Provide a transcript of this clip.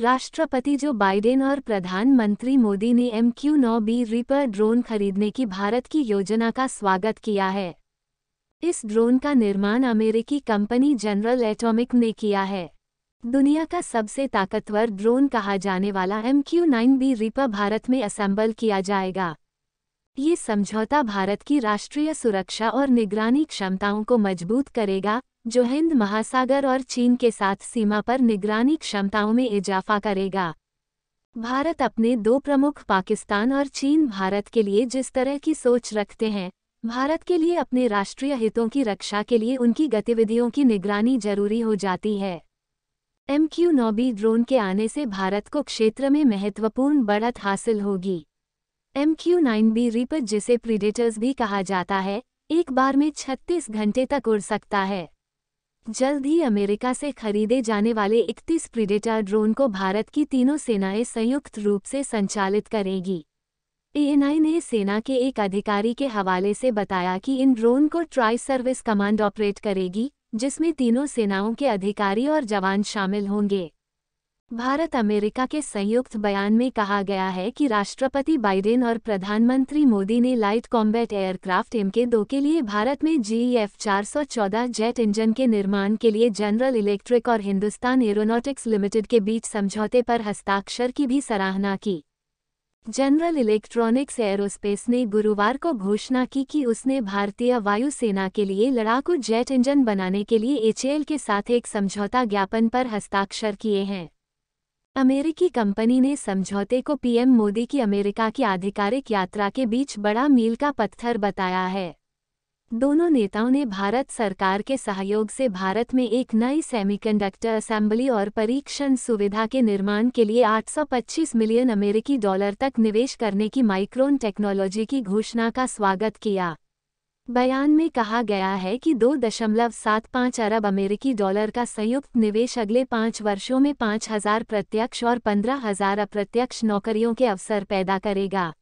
राष्ट्रपति Joe Biden और प्रधानमंत्री मोदी ने एम क्यू नौ बी रिपर ड्रोन खरीदने की भारत की योजना का स्वागत किया है इस ड्रोन का निर्माण अमेरिकी कंपनी जनरल एटॉमिक ने किया है दुनिया का सबसे ताकतवर ड्रोन कहा जाने वाला M Q nine B Reaper Bharat में असेंबल किया जाएगा ये समझौता भारत की राष्ट्रीय सुरक्षा और निगरानी क्षमताओं को मजबूत करेगा जो हिंद महासागर और चीन के साथ सीमा पर निगरानी क्षमताओं में इजाफा करेगा भारत अपने दो प्रमुख पाकिस्तान और चीन भारत के लिए जिस तरह की सोच रखते हैं भारत के लिए अपने राष्ट्रीय हितों की रक्षा के लिए उनकी गतिविधियों की निगरानी जरूरी हो जाती है एम क्यू नौबी ड्रोन के आने से भारत को क्षेत्र में महत्वपूर्ण बढ़त हासिल होगी M Q nine B Reaper जिसे प्रीडेटर्स भी कहा जाता है एक बार में 36 घंटे तक उड़ सकता है जल्द ही अमेरिका से खरीदे जाने वाले 31 प्रीडेटर ड्रोन को भारत की तीनों सेनाएं संयुक्त रूप से संचालित करेंगी एएनआई ने सेना के एक अधिकारी के हवाले से बताया कि इन ड्रोन को ट्राई सर्विस कमांड ऑपरेट करेगी जिसमें तीनों सेनाओं के अधिकारी और जवान शामिल होंगे भारत अमेरिका के संयुक्त बयान में कहा गया है कि राष्ट्रपति बाइडेन और प्रधानमंत्री मोदी ने लाइट कॉम्बैट एयरक्राफ्ट एम के दो के लिए भारत में जी एफ e चार सौ चौदह जेट इंजन के निर्माण के लिए जनरल इलेक्ट्रिक और हिंदुस्तान एरोनॉटिक्स लिमिटेड के बीच समझौते पर हस्ताक्षर की भी सराहना की जनरल इलेक्ट्रॉनिक्स एरोस्पेस ने गुरुवार को घोषणा की कि उसने भारतीय वायुसेना के लिए लड़ाकू जेट इंजन बनाने के लिए एचएएल के साथ एक समझौता ज्ञापन पर हस्ताक्षर किए हैं अमेरिकी कंपनी ने समझौते को पीएम मोदी की अमेरिका की आधिकारिक यात्रा के बीच बड़ा मील का पत्थर बताया है दोनों नेताओं ने भारत सरकार के सहयोग से भारत में एक नई सेमीकंडक्टर असेंबली और परीक्षण सुविधा के निर्माण के लिए 825 मिलियन अमेरिकी डॉलर तक निवेश करने की माइक्रोन टेक्नोलॉजी की घोषणा का स्वागत किया बयान में कहा गया है कि दो दशमलव सात पाँच अरब अमेरिकी डॉलर का संयुक्त निवेश अगले पाँच वर्षों में पाँच हजार प्रत्यक्ष और पंद्रह हजार अप्रत्यक्ष नौकरियों के अवसर पैदा करेगा